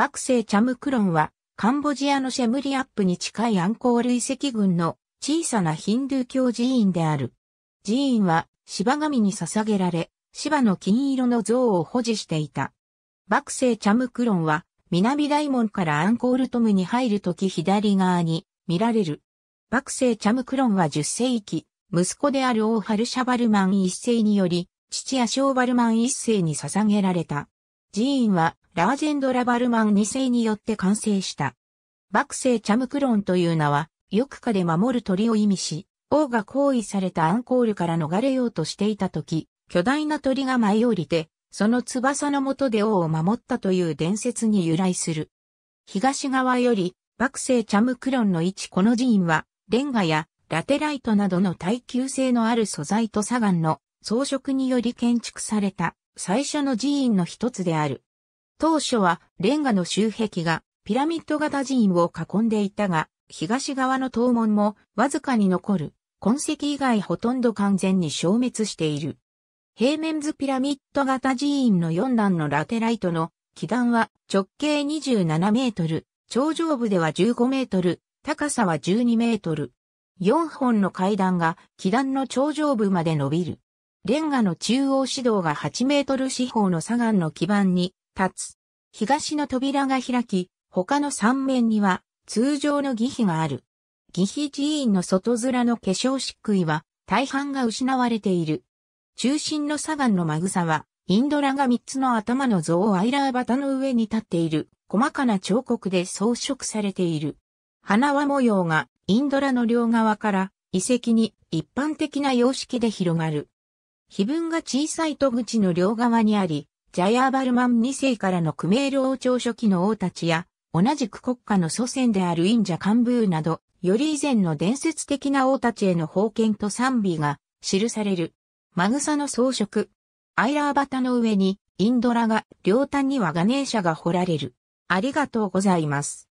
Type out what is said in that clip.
マクセイチャムクロンは、カンボジアのシェムリアップに近いアンコール遺跡群の小さなヒンドゥー教寺院である。寺院は、芝神に捧げられ、芝の金色の像を保持していた。バクセイチャムクロンは、南大門からアンコールトムに入るとき左側に見られる。バクセイチャムクロンは10世紀、息子であるオーハルシャバルマン一世により、父やショーバルマン一世に捧げられた。寺院はラージェンド・ラバルマン2世によって完成した。幕政チャムクロンという名は、よくかで守る鳥を意味し、王が行為されたアンコールから逃れようとしていた時、巨大な鳥が舞い降りて、その翼の下で王を守ったという伝説に由来する。東側より、幕政チャムクロンの位置この寺院は、レンガやラテライトなどの耐久性のある素材と砂岩の装飾により建築された最初の寺院の一つである。当初はレンガの周壁がピラミッド型寺院を囲んでいたが、東側の塔門もわずかに残る痕跡以外ほとんど完全に消滅している。平面図ピラミッド型寺院の4段のラテライトの基段は直径27メートル、頂上部では15メートル、高さは12メートル。4本の階段が基段の頂上部まで伸びる。レンガの中央指導が8メートル四方の左岸の基盤に立つ。東の扉が開き、他の三面には通常の儀碑がある。儀碑寺院の外面の化粧漆喰は大半が失われている。中心の左岸のマグサは、インドラが三つの頭の像をアイラーバタの上に立っている、細かな彫刻で装飾されている。花輪模様がインドラの両側から遺跡に一般的な様式で広がる。碑文が小さい戸口の両側にあり、ジャヤーバルマン2世からのクメール王朝初期の王たちや、同じく国家の祖先であるインジャカンブーなど、より以前の伝説的な王たちへの封建と賛美が記される。マグサの装飾。アイラーバタの上にインドラが両端にはガネーシャが彫られる。ありがとうございます。